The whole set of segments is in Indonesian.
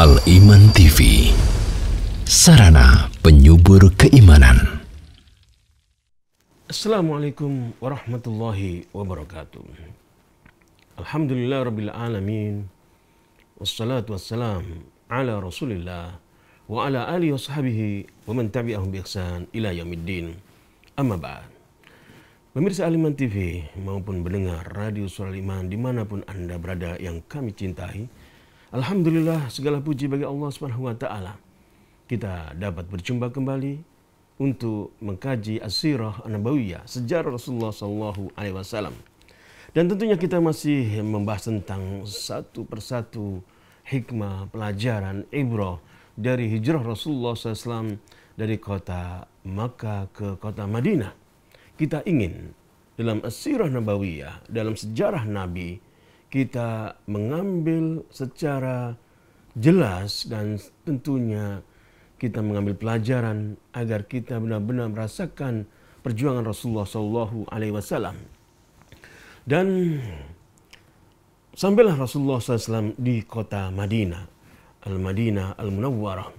Al Iman TV Sarana penyubur keimanan Assalamualaikum warahmatullahi wabarakatuh Alhamdulillah Rabbil Alamin Wassalatu wassalam ala Rasulillah Wa ala alihi wa sahbihi Wa man tabi'ahum bi ihsan ila yaumiddin Amma ba'd Pemirsa Aliman TV maupun pendengar Radio Suraliman dimanapun Anda berada yang kami cintai Alhamdulillah segala puji bagi Allah Subhanahu wa taala. Kita dapat berjumpa kembali untuk mengkaji As-Sirah Nabawiyah, sejarah Rasulullah sallallahu alaihi wasallam. Dan tentunya kita masih membahas tentang satu persatu hikmah, pelajaran, ibrah dari hijrah Rasulullah SAW dari kota Makkah ke kota Madinah. Kita ingin dalam asyirah Nabawiyah, dalam sejarah Nabi, kita mengambil secara jelas dan tentunya kita mengambil pelajaran agar kita benar-benar merasakan perjuangan Rasulullah Shallallahu Alaihi Wasallam. Dan sampailah Rasulullah SAW di kota Madinah, Al Madinah Al Munawwarah,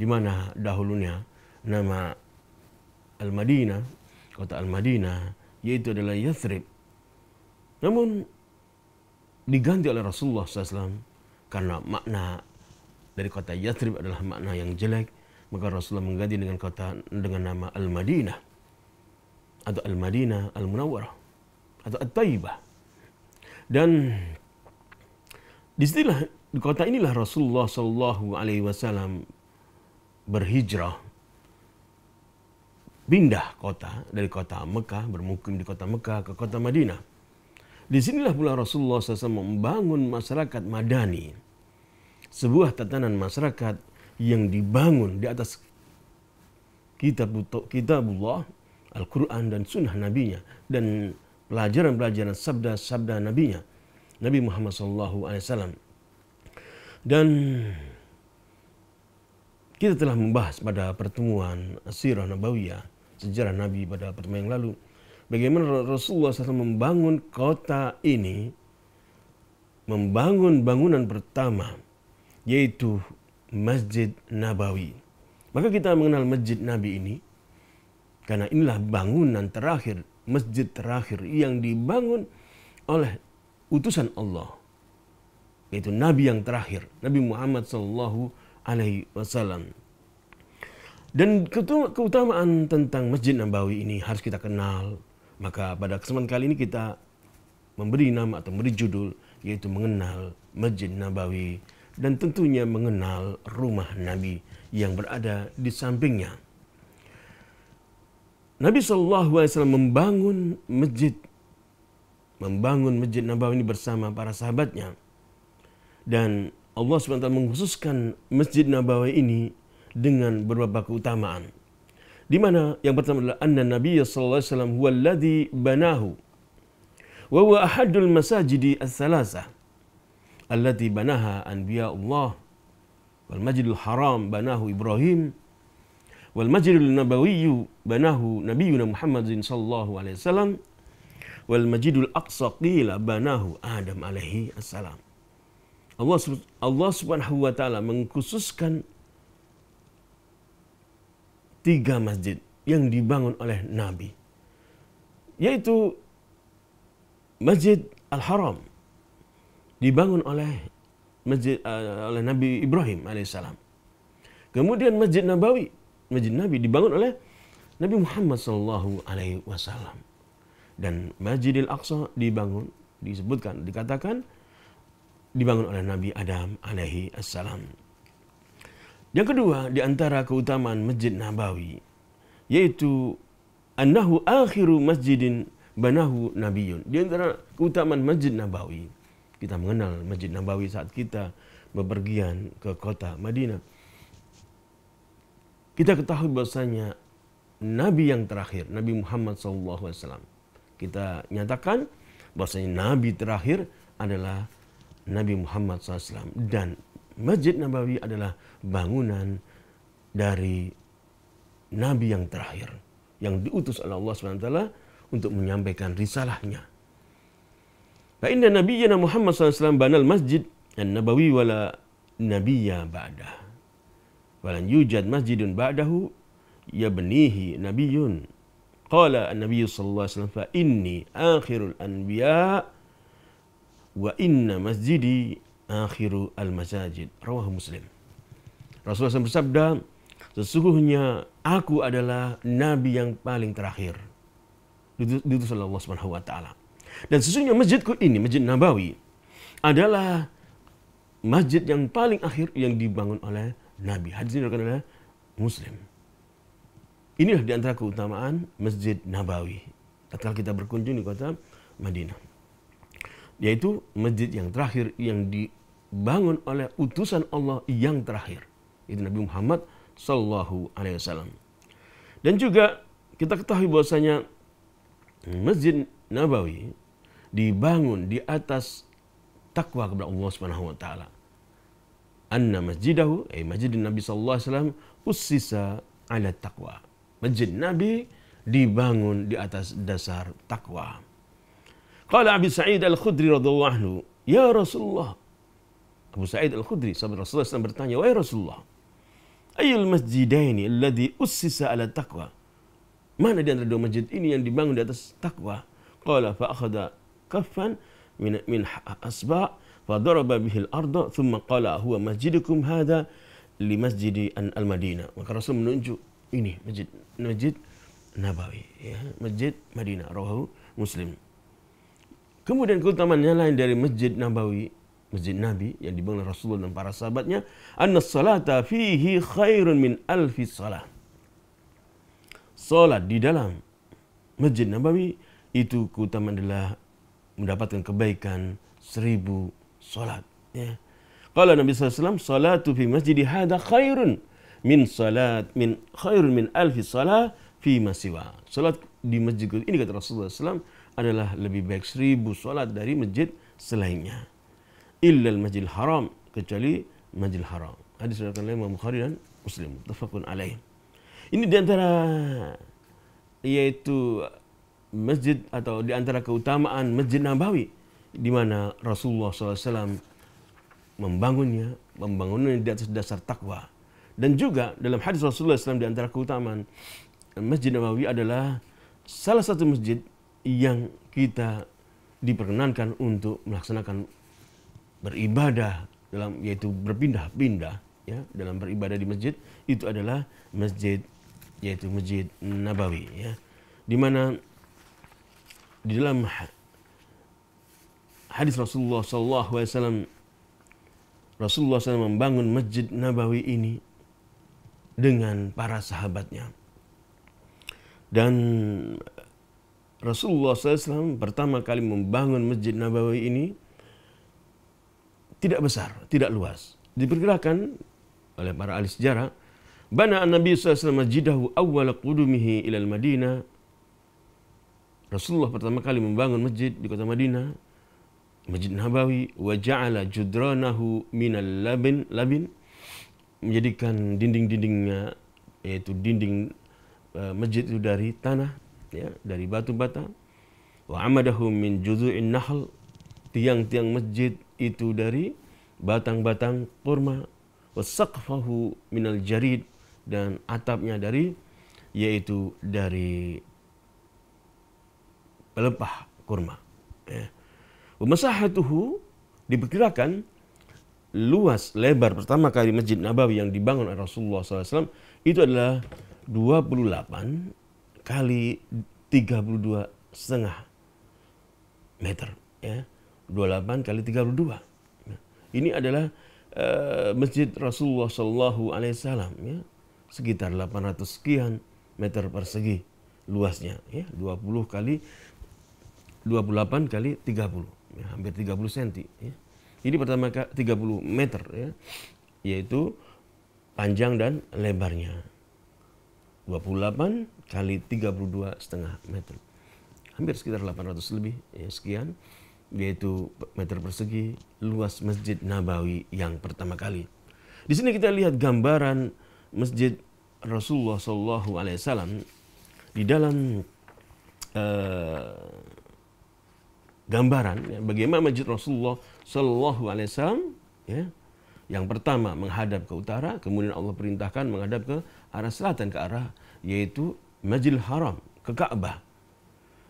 di mana dahulunya nama Al Madinah, kota Al Madinah, yaitu adalah Yathrib. Namun diganti oleh Rasulullah SAW karena makna dari kota Yathrib adalah makna yang jelek maka Rasulullah mengganti dengan kota dengan nama Al-Madinah atau Al-Madinah Al-Munawwarah atau At-Taibah dan disitulah di kota inilah Rasulullah Shallallahu Alaihi Wasallam berhijrah pindah kota dari kota Mekah bermukim di kota Mekah ke kota Madinah disinilah pula Rasulullah SAW membangun masyarakat madani. Sebuah tatanan masyarakat yang dibangun di atas kitab kitabullah, Al-Quran dan sunnah nabinya. Dan pelajaran-pelajaran sabda-sabda nabinya. Nabi Muhammad SAW. Dan kita telah membahas pada pertemuan Sirah Nabawiyah, sejarah Nabi pada pertemuan yang lalu bagaimana Rasulullah SAW membangun kota ini, membangun bangunan pertama, yaitu Masjid Nabawi. Maka kita mengenal Masjid Nabi ini, karena inilah bangunan terakhir, masjid terakhir yang dibangun oleh utusan Allah, yaitu Nabi yang terakhir, Nabi Muhammad SAW. Alaihi Wasallam. Dan keutamaan tentang Masjid Nabawi ini harus kita kenal, maka pada kesempatan kali ini kita memberi nama atau memberi judul yaitu mengenal Masjid Nabawi dan tentunya mengenal rumah Nabi yang berada di sampingnya. Nabi saw membangun masjid, membangun masjid Nabawi ini bersama para sahabatnya, dan Allah SWT mengkhususkan masjid Nabawi ini dengan beberapa keutamaan. Di mana yang pertama adalah anna Nabi sallallahu alaihi wasallam huwa alladhi banahu. Wa huwa ahadul masajidi ats-tsalasah allati banaha anbiya Allah wal masjidil haram banahu Ibrahim wal masjidil nabawi banahu nabiyuna Muhammadin sallallahu alaihi wasallam wal masjidul aqsa qila banahu Adam alaihi assalam. Allah Allah Subhanahu wa taala mengkhususkan tiga masjid yang dibangun oleh Nabi. Yaitu Masjid Al-Haram dibangun oleh masjid uh, oleh Nabi Ibrahim alaihissalam. Kemudian Masjid Nabawi, Masjid Nabi dibangun oleh Nabi Muhammad sallallahu alaihi wasallam. Dan Masjidil Aqsa dibangun disebutkan dikatakan dibangun oleh Nabi Adam alaihi assalam. Yang kedua di antara keutamaan Masjid Nabawi yaitu annahu akhiru masjidin banahu nabiyun. Di antara keutamaan Masjid Nabawi kita mengenal Masjid Nabawi saat kita bepergian ke kota Madinah. Kita ketahui bahwasanya Nabi yang terakhir, Nabi Muhammad SAW. Kita nyatakan bahwasanya Nabi terakhir adalah Nabi Muhammad SAW. Dan Masjid Nabawi adalah bangunan dari Nabi yang terakhir yang diutus oleh Allah SWT untuk menyampaikan risalahnya. Fa inna nabiyyana Muhammad SAW banal masjid dan nabawi wala nabiyya ba'dah. Walan yujad masjidun ba'dahu yabnihi nabiyyun. Qala an-nabiy sallallahu alaihi wasallam fa inni akhirul anbiya wa inna masjidi akhiru al-masajid. Rawahu Muslim. Rasulullah SAW bersabda, sesungguhnya aku adalah nabi yang paling terakhir. Diutus Allah Subhanahu wa taala. Dan sesungguhnya masjidku ini, Masjid Nabawi, adalah masjid yang paling akhir yang dibangun oleh Nabi. Hadis ini diriwayatkan oleh Muslim. Inilah di antara keutamaan Masjid Nabawi. Tatkala kita berkunjung di kota Madinah yaitu masjid yang terakhir yang dibangun oleh utusan Allah yang terakhir itu Nabi Muhammad Sallallahu Alaihi Wasallam dan juga kita ketahui bahwasanya Masjid Nabawi dibangun di atas takwa kepada Allah Subhanahu wa taala. Anna masjidahu, eh masjid Nabi sallallahu alaihi wasallam ussisa ala takwa. Masjid Nabi dibangun di atas dasar takwa. Qala Abi Sa'id Al-Khudri radhiyallahu anhu, "Ya Rasulullah." Abu Sa'id Al-Khudri sahabat Rasulullah SAW bertanya, "Wahai Rasulullah, ayul masjidaini alladhi ussisa ala taqwa?" Mana di antara dua masjid ini yang dibangun di atas takwa? Qala fa akhadha kaffan min min asba' fa daraba bihi al-ardha thumma qala huwa masjidukum hadha li masjidi an al Madinah. Maka Rasul menunjuk ini masjid masjid Nabawi ya, masjid Madinah rawahu Muslim. Kemudian keutamaan yang lain dari Masjid Nabawi, Masjid Nabi yang dibangun Rasulullah dan para sahabatnya, anna salata fihi khairun min alfi salah. Salat di dalam Masjid Nabawi itu keutamaan adalah mendapatkan kebaikan seribu salat. Ya. Qala Nabi SAW, salatu fi masjid hada khairun min salat min khairun min alfi salah fi masiwa. Salat di masjid ini kata Rasulullah SAW adalah lebih baik seribu sholat dari masjid selainnya. Illal masjid haram. Kecuali masjid haram. Hadis diriwayatkan oleh Imam Bukhari dan Muslim. Tafakun alaih. Ini diantara yaitu masjid atau diantara keutamaan masjid Nabawi di mana Rasulullah SAW membangunnya, membangunnya di atas dasar takwa. Dan juga dalam hadis Rasulullah SAW di antara keutamaan Masjid Nabawi adalah salah satu masjid yang kita diperkenankan untuk melaksanakan beribadah dalam yaitu berpindah-pindah ya dalam beribadah di masjid itu adalah masjid yaitu masjid Nabawi ya di mana di dalam hadis Rasulullah SAW Rasulullah SAW membangun masjid Nabawi ini dengan para sahabatnya dan Rasulullah SAW pertama kali membangun Masjid Nabawi ini tidak besar, tidak luas. Diperkirakan oleh para ahli sejarah, Bana Nabi SAW masjidahu awal qudumihi ilal Madinah. Rasulullah pertama kali membangun masjid di kota Madinah, Masjid Nabawi, wa ja'ala judranahu minal labin, labin menjadikan dinding-dindingnya yaitu dinding eh, masjid itu dari tanah ya dari batu bata wa amadahum min juzu'in nahl tiang-tiang masjid itu dari batang-batang kurma wasaqfahu minal jarid dan atapnya dari yaitu dari pelepah kurma ya. Pemasahatuhu diperkirakan luas lebar pertama kali Masjid Nabawi yang dibangun oleh Rasulullah SAW itu adalah 28 kali 32 setengah meter ya 28 kali 32 nah, ini adalah uh, masjid Rasulullah Shallallahu Alaihi Wasallam ya sekitar 800 sekian meter persegi luasnya ya 20 kali 28 kali 30 ya, hampir 30 cm ya. ini pertama 30 meter ya yaitu panjang dan lebarnya 28 kali 32 setengah meter. Hampir sekitar 800 lebih ya, sekian yaitu meter persegi luas Masjid Nabawi yang pertama kali. Di sini kita lihat gambaran Masjid Rasulullah Shallallahu Alaihi Wasallam di dalam uh, gambaran ya, bagaimana Masjid Rasulullah Shallallahu Alaihi Wasallam ya, yang pertama menghadap ke utara, kemudian Allah perintahkan menghadap ke arah selatan ke arah yaitu Majil Haram ke Ka'bah.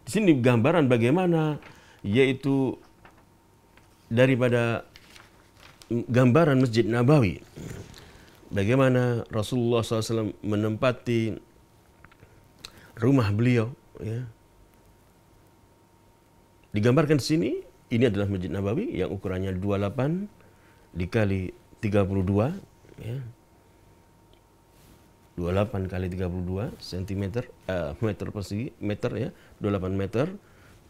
Di sini gambaran bagaimana yaitu daripada gambaran Masjid Nabawi. Bagaimana Rasulullah SAW menempati rumah beliau. Ya. Digambarkan di sini, ini adalah Masjid Nabawi yang ukurannya 28 dikali 32. Ya. 28 kali 32 cm uh, meter persegi meter ya 28 meter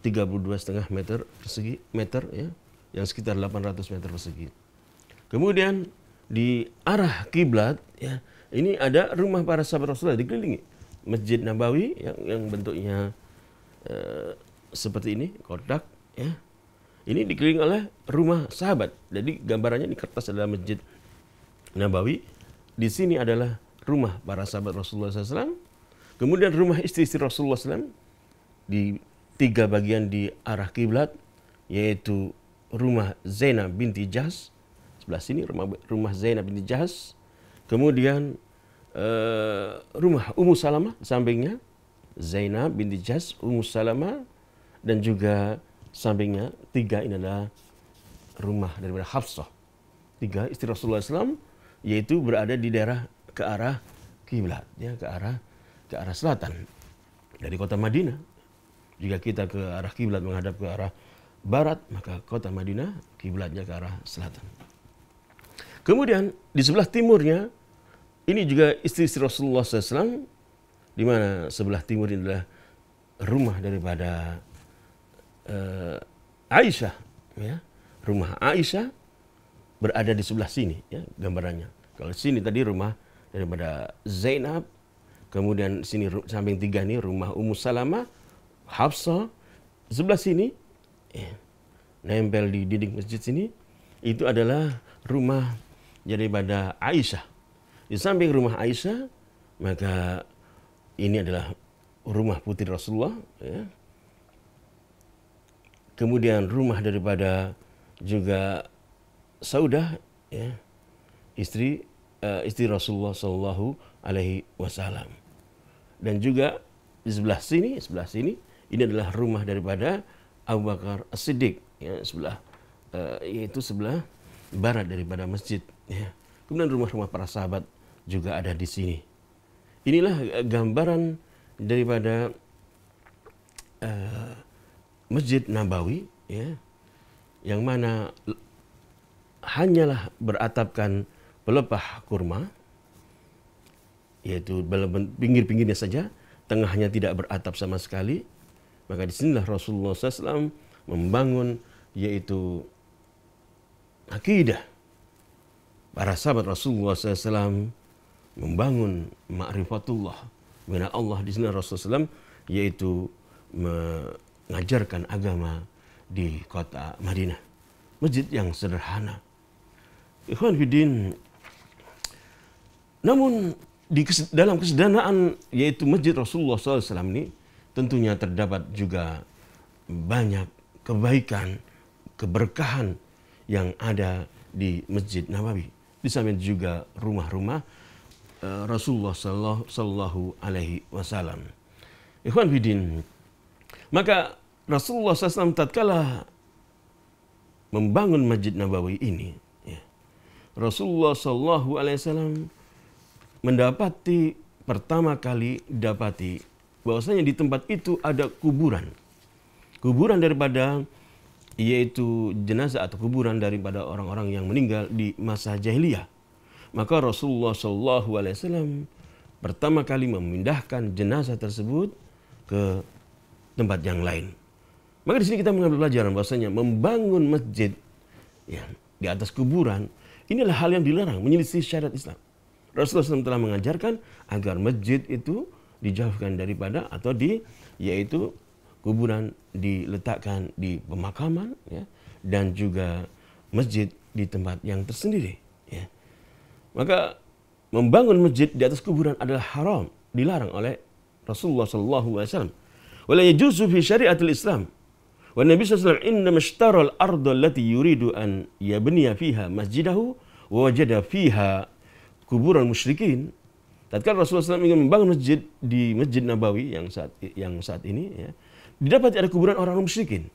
32 setengah meter persegi meter ya yang sekitar 800 meter persegi. Kemudian di arah kiblat ya ini ada rumah para sahabat Rasulullah dikelilingi Masjid Nabawi yang yang bentuknya uh, seperti ini kotak ya. Ini dikelilingi oleh rumah sahabat. Jadi gambarannya di kertas adalah Masjid Nabawi. Di sini adalah rumah para sahabat Rasulullah SAW, kemudian rumah istri-istri Rasulullah SAW di tiga bagian di arah kiblat, yaitu rumah Zainab binti Jahas sebelah sini rumah rumah Zainab binti Jahas, kemudian uh, rumah Ummu Salamah sampingnya Zainab binti Jahas, Ummu Salamah dan juga sampingnya tiga ini adalah rumah daripada Hafsah. Tiga istri Rasulullah SAW yaitu berada di daerah ke arah kiblatnya ke arah ke arah selatan dari kota Madinah. Jika kita ke arah kiblat menghadap ke arah barat, maka kota Madinah kiblatnya ke arah selatan. Kemudian di sebelah timurnya ini juga istri Rasulullah SAW, di mana sebelah timur ini adalah rumah daripada uh, Aisyah, ya. rumah Aisyah berada di sebelah sini, ya, gambarannya. Kalau sini tadi rumah daripada Zainab, kemudian sini samping tiga ini rumah Ummu Salamah, Hafsa, sebelah sini, eh, nempel di dinding masjid sini, itu adalah rumah daripada Aisyah. Di samping rumah Aisyah, maka ini adalah rumah putri Rasulullah. Ya. Kemudian rumah daripada juga Saudah, ya, istri uh, istri Rasulullah Shallallahu Alaihi Wasallam. Dan juga di sebelah sini, sebelah sini ini adalah rumah daripada Abu Bakar As Siddiq, ya, sebelah uh, yaitu sebelah barat daripada masjid. Ya. Kemudian rumah-rumah para sahabat juga ada di sini. Inilah gambaran daripada uh, Masjid Nabawi, ya, yang mana hanyalah beratapkan pelepah kurma, yaitu dalam pinggir-pinggirnya saja, tengahnya tidak beratap sama sekali. Maka disinilah Rasulullah SAW membangun yaitu akidah. Para sahabat Rasulullah SAW membangun ma'rifatullah. Mengenal Allah di sini Rasulullah SAW yaitu mengajarkan agama di kota Madinah. Masjid yang sederhana. Ikhwan Fidin namun di kes, dalam kesederhanaan yaitu Masjid Rasulullah SAW ini tentunya terdapat juga banyak kebaikan, keberkahan yang ada di Masjid Nabawi. Di samping juga rumah-rumah eh, Rasulullah Sallallahu Alaihi Wasallam. Ikhwan Bidin, maka Rasulullah SAW tatkala membangun Masjid Nabawi ini, ya, Rasulullah Sallallahu Alaihi Wasallam mendapati pertama kali dapati bahwasanya di tempat itu ada kuburan. Kuburan daripada yaitu jenazah atau kuburan daripada orang-orang yang meninggal di masa jahiliyah. Maka Rasulullah Shallallahu Alaihi Wasallam pertama kali memindahkan jenazah tersebut ke tempat yang lain. Maka di sini kita mengambil pelajaran bahwasanya membangun masjid ya, di atas kuburan inilah hal yang dilarang menyelisih syariat Islam. Rasulullah SAW telah mengajarkan agar masjid itu dijauhkan daripada atau di yaitu kuburan diletakkan di pemakaman ya, dan juga masjid di tempat yang tersendiri. Ya. Maka membangun masjid di atas kuburan adalah haram, dilarang oleh Rasulullah Sallallahu Alaihi Wasallam. Wala yajuzu fi syariatil Islam. Wa Nabi Sallallahu Alaihi Wasallam ishtara al-ardu allati yuridu an yabniya fiha masjidahu wajada fiha kuburan musyrikin. Tatkala Rasulullah SAW ingin membangun masjid di Masjid Nabawi yang saat yang saat ini, ya, didapati ada kuburan orang musyrikin.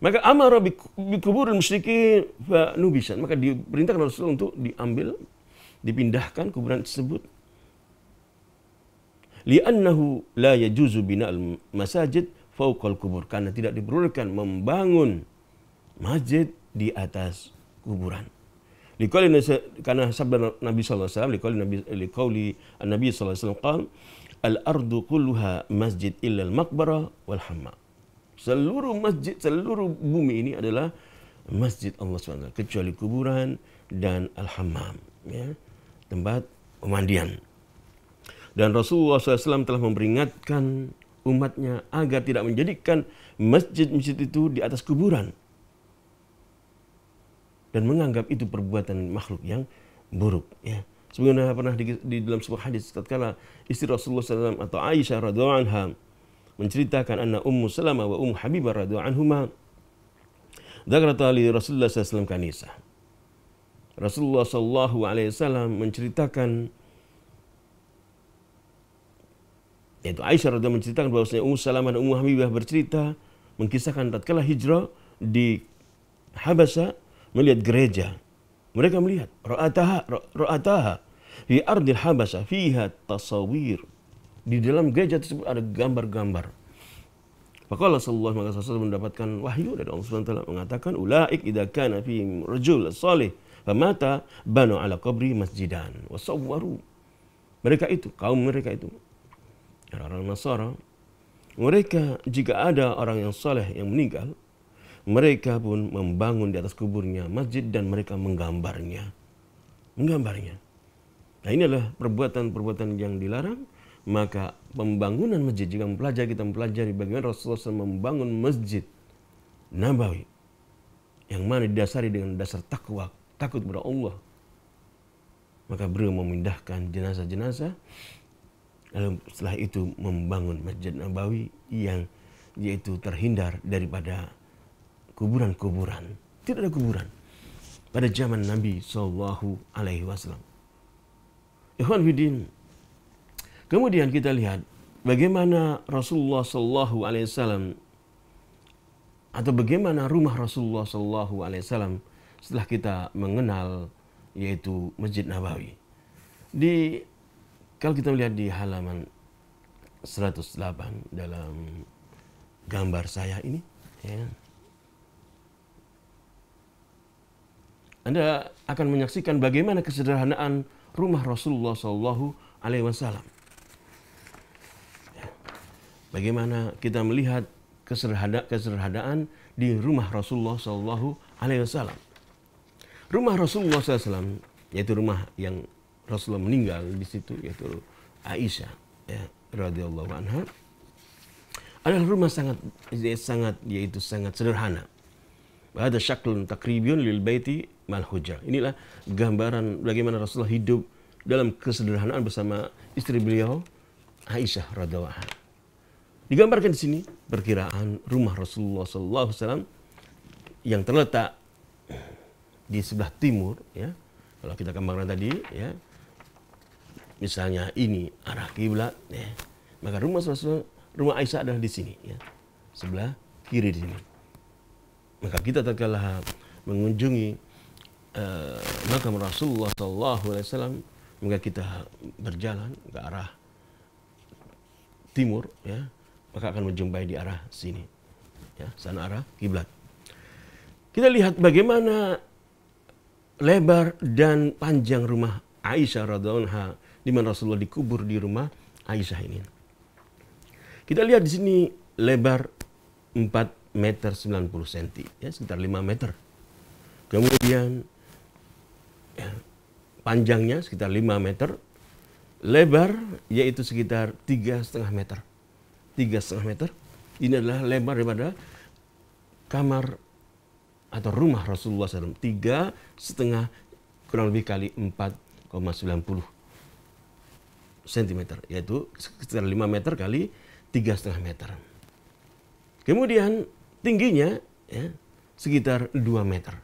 Maka amara bi kuburan musyrikin fa nubisan. Maka diperintahkan Rasulullah untuk diambil, dipindahkan kuburan tersebut. Li'annahu la yajuzu bina al-masajid fauqal kubur. Karena tidak diperbolehkan membangun masjid di atas kuburan. Likauli karena sabda Nabi sallallahu alaihi wasallam likauli Nabi likoli Nabi sallallahu alaihi wasallam al ardu kulluha masjid illa al maqbara wal hammam. Seluruh masjid, seluruh bumi ini adalah masjid Allah SWT kecuali kuburan dan al-hammam ya, tempat pemandian dan Rasulullah SAW telah memperingatkan umatnya agar tidak menjadikan masjid-masjid itu di atas kuburan dan menganggap itu perbuatan makhluk yang buruk ya sebagaimana pernah di, di dalam sebuah hadis tatkala istri Rasulullah SAW atau Aisyah radhiallahu anha menceritakan anna ummu Salamah wa ummu Habibah radhiallahu anhuma dzakarata li Rasulullah SAW kanisa Rasulullah saw menceritakan yaitu Aisyah radhiallahu menceritakan bahwasanya Ummu Salamah dan Ummu Habibah bercerita mengkisahkan tatkala hijrah di habasa melihat gereja. Mereka melihat ra'ataha ra'ataha fi ardil habasya fiha tasawir. Di dalam gereja tersebut ada gambar-gambar. Maka Rasulullah SAW mendapatkan wahyu dari Allah SWT mengatakan ulaik idza kana fihim rajul salih famata banu ala qabri masjidan wa sawwaru. Mereka itu, kaum mereka itu orang-orang Nasara mereka jika ada orang yang saleh yang meninggal mereka pun membangun di atas kuburnya masjid dan mereka menggambarnya. Menggambarnya. Nah ini adalah perbuatan-perbuatan yang dilarang. Maka pembangunan masjid, jika mempelajari kita mempelajari bagaimana Rasulullah SAW membangun masjid Nabawi. Yang mana didasari dengan dasar takwa, takut kepada Allah. Maka beliau memindahkan jenazah-jenazah. Lalu setelah itu membangun masjid Nabawi yang yaitu terhindar daripada kuburan-kuburan. Tidak ada kuburan pada zaman Nabi Shallallahu Alaihi Wasallam. Ikhwan Bidin. Kemudian kita lihat bagaimana Rasulullah Shallallahu Alaihi Wasallam atau bagaimana rumah Rasulullah Shallallahu Alaihi Wasallam setelah kita mengenal yaitu Masjid Nabawi. Di kalau kita melihat di halaman 108 dalam gambar saya ini, ya, Anda akan menyaksikan bagaimana kesederhanaan rumah Rasulullah Shallallahu Alaihi Wasallam. Ya. Bagaimana kita melihat keserhada, kesederhanaan di rumah Rasulullah Shallallahu Alaihi Wasallam. Rumah Rasulullah SAW, yaitu rumah yang Rasulullah meninggal di situ, yaitu Aisyah, ya, radhiyallahu anha, adalah rumah sangat sangat yaitu sangat sederhana ada syaklun takribun lil baiti mal hujah. Inilah gambaran bagaimana Rasulullah hidup dalam kesederhanaan bersama istri beliau Aisyah radhiallahu Digambarkan di sini perkiraan rumah Rasulullah sallallahu alaihi yang terletak di sebelah timur ya. Kalau kita kembangkan tadi ya. Misalnya ini arah kiblat ya. Maka rumah Rasulullah rumah Aisyah adalah di sini ya. Sebelah kiri di sini. Maka kita tatkala mengunjungi uh, makam Rasulullah Sallallahu Alaihi Wasallam, maka kita berjalan ke arah timur, ya, maka akan menjumpai di arah sini, ya, sana arah kiblat. Kita lihat bagaimana lebar dan panjang rumah Aisyah radhiallahu di mana Rasulullah dikubur di rumah Aisyah ini. Kita lihat di sini lebar 4 meter 90 cm, ya sekitar 5 meter. Kemudian ya, panjangnya sekitar 5 meter, lebar yaitu sekitar 3,5 meter. 3,5 meter ini adalah lebar daripada kamar atau rumah Rasulullah SAW tiga setengah kurang lebih kali 4,90 cm yaitu sekitar 5 meter kali tiga setengah meter. Kemudian tingginya ya, sekitar 2 meter.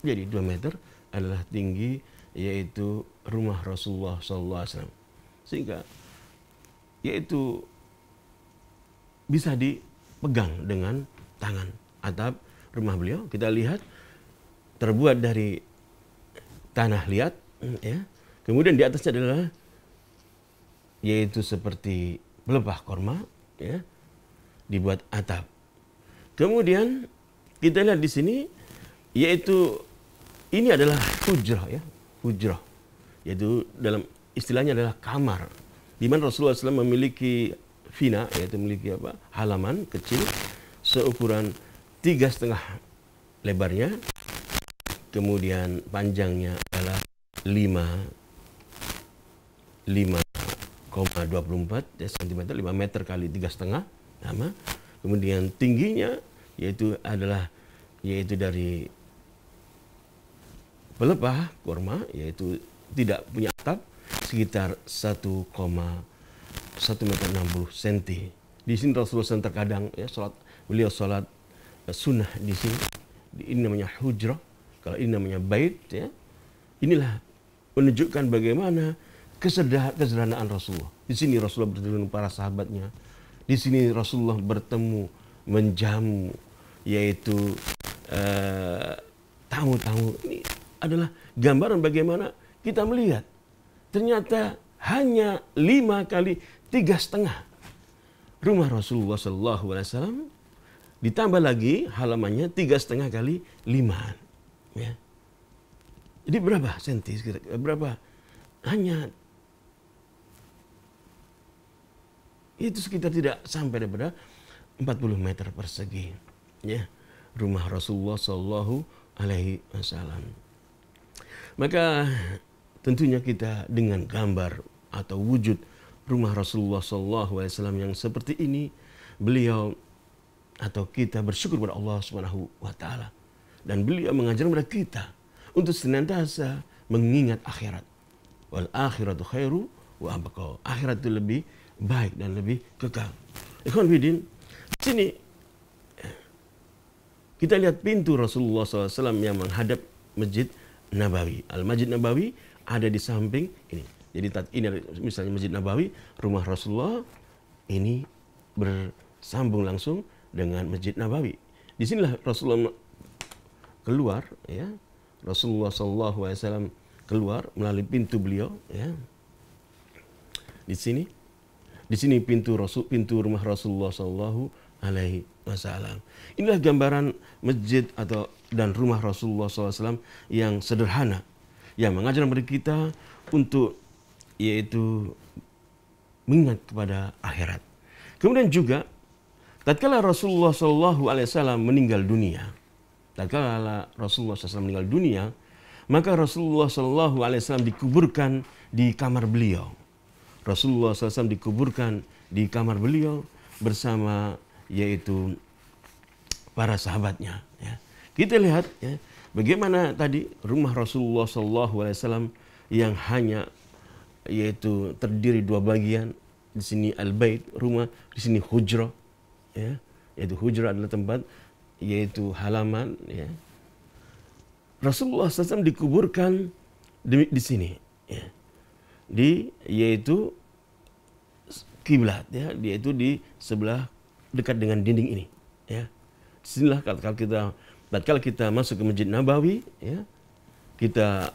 Jadi 2 meter adalah tinggi yaitu rumah Rasulullah SAW. Sehingga yaitu bisa dipegang dengan tangan atap rumah beliau. Kita lihat terbuat dari tanah liat ya. Kemudian di atasnya adalah yaitu seperti pelepah korma ya dibuat atap Kemudian kita lihat di sini yaitu ini adalah hujrah ya, hujrah. Yaitu dalam istilahnya adalah kamar di mana Rasulullah SAW memiliki fina yaitu memiliki apa? halaman kecil seukuran tiga setengah lebarnya kemudian panjangnya adalah 5 5,24 cm 5 meter kali tiga setengah sama kemudian tingginya yaitu adalah yaitu dari pelepah kurma yaitu tidak punya atap sekitar 1,1 meter 60 cm. Di sini Rasulullah SAW terkadang ya salat beliau salat eh, sunnah di sini. Ini namanya hujrah, kalau ini namanya bait ya. Inilah menunjukkan bagaimana kesederhanaan Rasulullah. Di sini Rasulullah bertemu para sahabatnya. Di sini Rasulullah bertemu menjamu yaitu eh, tamu-tamu. Ini adalah gambaran bagaimana kita melihat. Ternyata hanya lima kali tiga setengah rumah Rasulullah saw Alaihi Wasallam ditambah lagi halamannya tiga setengah kali lima. Ya. Jadi berapa senti? Berapa? Hanya itu sekitar tidak sampai daripada 40 meter persegi ya rumah Rasulullah Shallallahu Alaihi Wasallam. Maka tentunya kita dengan gambar atau wujud rumah Rasulullah Shallallahu Alaihi Wasallam yang seperti ini, beliau atau kita bersyukur kepada Allah Subhanahu Wa Taala dan beliau mengajarkan kepada kita untuk senantiasa mengingat akhirat. Wal akhiratu khairu wa abqa. Akhirat itu lebih baik dan lebih kekal. Ikhwan bidin, sini kita lihat pintu Rasulullah SAW yang menghadap Masjid Nabawi. Al-Masjid Nabawi ada di samping ini. Jadi ini misalnya Masjid Nabawi, rumah Rasulullah ini bersambung langsung dengan Masjid Nabawi. Di sinilah Rasulullah keluar, ya. Rasulullah SAW keluar melalui pintu beliau, ya. Di sini, di sini pintu Rasul, pintu rumah Rasulullah SAW alaihi wasallam. Inilah gambaran masjid atau dan rumah Rasulullah SAW yang sederhana yang mengajar kepada kita untuk yaitu mengingat kepada akhirat. Kemudian juga tatkala Rasulullah SAW meninggal dunia, tatkala Rasulullah SAW meninggal dunia, maka Rasulullah SAW dikuburkan di kamar beliau. Rasulullah SAW dikuburkan di kamar beliau bersama yaitu para sahabatnya. Ya. Kita lihat ya, bagaimana tadi rumah Rasulullah SAW yang hanya yaitu terdiri dua bagian di sini al bait rumah di sini hujrah ya yaitu hujrah adalah tempat yaitu halaman ya Rasulullah SAW dikuburkan di, di sini ya. di yaitu kiblat ya yaitu di sebelah dekat dengan dinding ini. Ya. Disinilah kalau kita kalau kita masuk ke Masjid Nabawi, ya, kita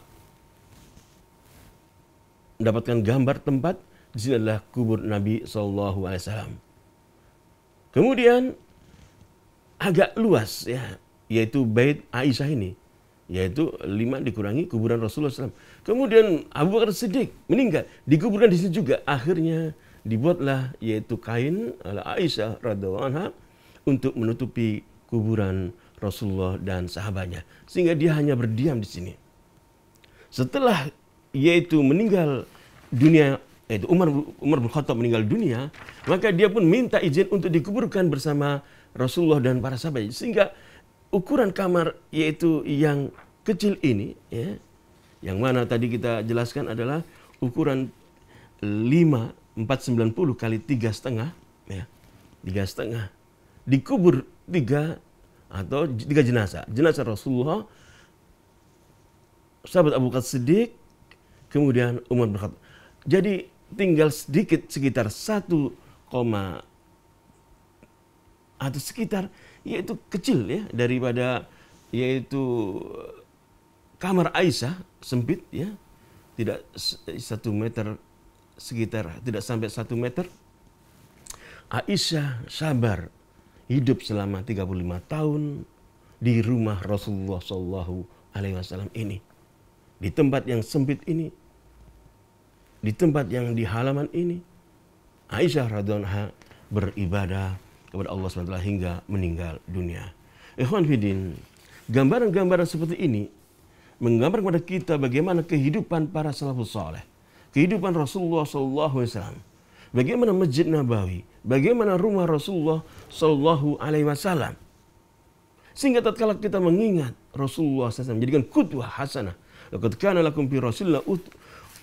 mendapatkan gambar tempat di sini adalah kubur Nabi saw. Kemudian agak luas ya, yaitu bait Aisyah ini, yaitu lima dikurangi kuburan Rasulullah SAW. Kemudian Abu Bakar Siddiq meninggal di kuburan di sini juga. Akhirnya dibuatlah yaitu kain ala Aisyah radhiallahu anha untuk menutupi kuburan Rasulullah dan sahabatnya sehingga dia hanya berdiam di sini. Setelah yaitu meninggal dunia yaitu Umar Umar bin Khattab meninggal dunia, maka dia pun minta izin untuk dikuburkan bersama Rasulullah dan para sahabat sehingga ukuran kamar yaitu yang kecil ini ya yang mana tadi kita jelaskan adalah ukuran 5 490 kali tiga setengah ya tiga setengah dikubur tiga atau tiga jenazah jenazah Rasulullah sahabat Abu Bakar Siddiq kemudian Umar bin Khattab jadi tinggal sedikit sekitar 1, atau sekitar yaitu kecil ya daripada yaitu kamar Aisyah sempit ya tidak satu meter sekitar tidak sampai satu meter. Aisyah sabar hidup selama 35 tahun di rumah Rasulullah Shallallahu Alaihi Wasallam ini, di tempat yang sempit ini, di tempat yang di halaman ini, Aisyah radhiallahu beribadah kepada Allah SWT hingga meninggal dunia. Ikhwan Fidin, gambaran-gambaran seperti ini menggambar kepada kita bagaimana kehidupan para salafus soleh kehidupan Rasulullah Alaihi Wasallam, Bagaimana Masjid Nabawi, bagaimana rumah Rasulullah Shallallahu Alaihi Wasallam. Sehingga tatkala kita mengingat Rasulullah SAW menjadikan kutwah hasanah. Laqad kana lakum fi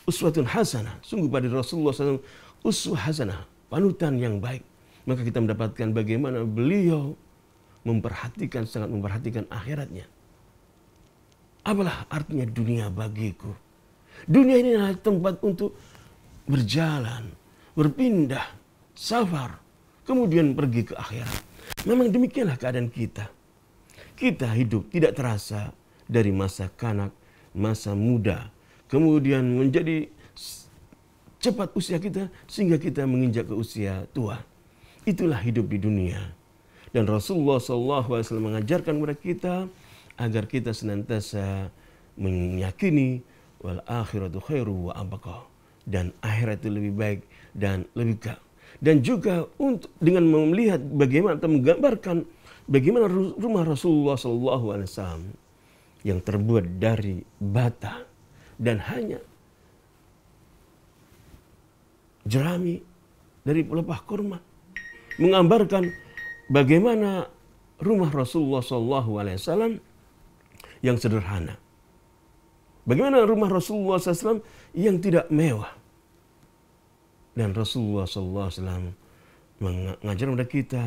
uswatun hasanah. Sungguh pada Rasulullah SAW uswah hasanah, panutan yang baik. Maka kita mendapatkan bagaimana beliau memperhatikan, sangat memperhatikan akhiratnya. Apalah artinya dunia bagiku? Dunia ini adalah tempat untuk berjalan, berpindah, safar, kemudian pergi ke akhirat. Memang demikianlah keadaan kita. Kita hidup tidak terasa dari masa kanak, masa muda, kemudian menjadi cepat usia kita sehingga kita menginjak ke usia tua. Itulah hidup di dunia. Dan Rasulullah SAW mengajarkan kepada kita agar kita senantiasa meyakini wal akhiratu khairu wa abqa dan akhirat itu lebih baik dan lebih kekal dan juga untuk dengan melihat bagaimana atau menggambarkan bagaimana rumah Rasulullah Shallallahu Alaihi Wasallam yang terbuat dari bata dan hanya jerami dari pelepah kurma menggambarkan bagaimana rumah Rasulullah Shallallahu Alaihi Wasallam yang sederhana Bagaimana rumah Rasulullah SAW yang tidak mewah? Dan Rasulullah SAW mengajar kepada kita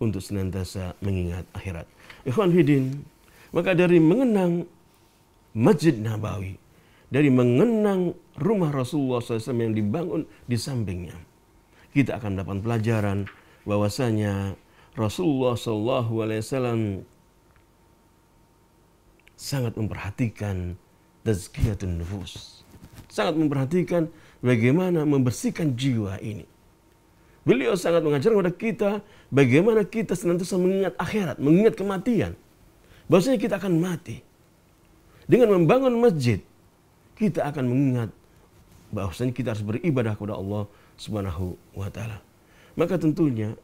untuk senantiasa mengingat akhirat. Ikhwan Fidin, maka dari mengenang Masjid Nabawi, dari mengenang rumah Rasulullah SAW yang dibangun di sampingnya, kita akan dapat pelajaran bahwasanya Rasulullah SAW sangat memperhatikan tazkiyatun nufus. Sangat memperhatikan bagaimana membersihkan jiwa ini. Beliau sangat mengajarkan kepada kita bagaimana kita senantiasa mengingat akhirat, mengingat kematian. Bahwasanya kita akan mati. Dengan membangun masjid, kita akan mengingat bahwasanya kita harus beribadah kepada Allah Subhanahu wa taala. Maka tentunya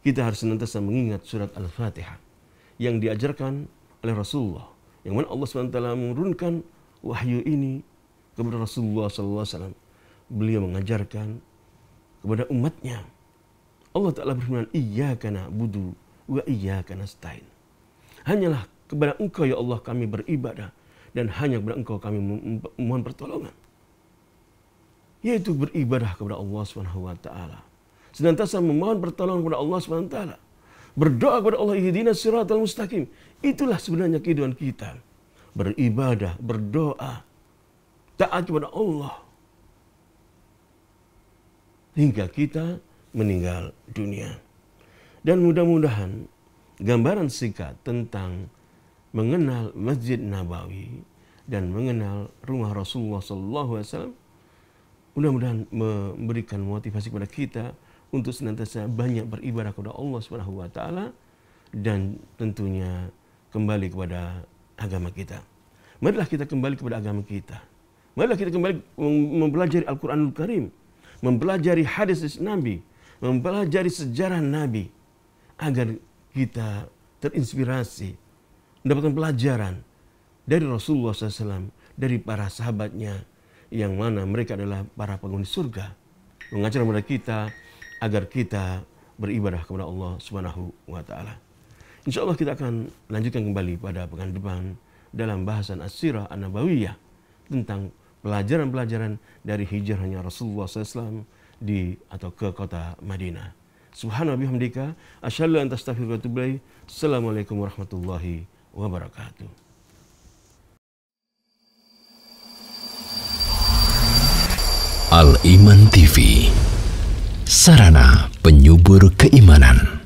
kita harus senantiasa mengingat surat Al-Fatihah yang diajarkan oleh Rasulullah. Yang mana Allah subhanahu SWT menurunkan wahyu ini kepada Rasulullah SAW. Beliau mengajarkan kepada umatnya. Allah Ta'ala berfirman, Iyakana budu wa iyakana stain. Hanyalah kepada engkau ya Allah kami beribadah. Dan hanya kepada engkau kami memohon pertolongan. Yaitu beribadah kepada Allah SWT. Senantiasa memohon pertolongan kepada Allah SWT. Berdoa kepada Allah, Ihdina siratal mustaqim. Itulah sebenarnya kehidupan kita beribadah, berdoa, taat kepada Allah. Hingga kita meninggal dunia. Dan mudah-mudahan gambaran singkat tentang mengenal Masjid Nabawi dan mengenal rumah Rasulullah SAW mudah-mudahan memberikan motivasi kepada kita untuk senantiasa banyak beribadah kepada Allah Subhanahu wa taala dan tentunya kembali kepada agama kita. Marilah kita kembali kepada agama kita. Marilah kita kembali mempelajari Al-Quranul Karim. Mempelajari hadis Nabi. Mempelajari sejarah Nabi. Agar kita terinspirasi. Mendapatkan pelajaran dari Rasulullah SAW. Dari para sahabatnya. Yang mana mereka adalah para penghuni surga. Mengajar kepada kita agar kita beribadah kepada Allah Subhanahu wa taala. Insya Allah kita akan lanjutkan kembali pada pekan depan dalam bahasan asyirah sirah An-Nabawiyah tentang pelajaran-pelajaran dari hijrahnya Rasulullah SAW di atau ke kota Madinah. Subhanallah bihamdika, asyhadu an astaghfiruka wa Assalamualaikum warahmatullahi wabarakatuh. Al Iman TV Sarana penyubur keimanan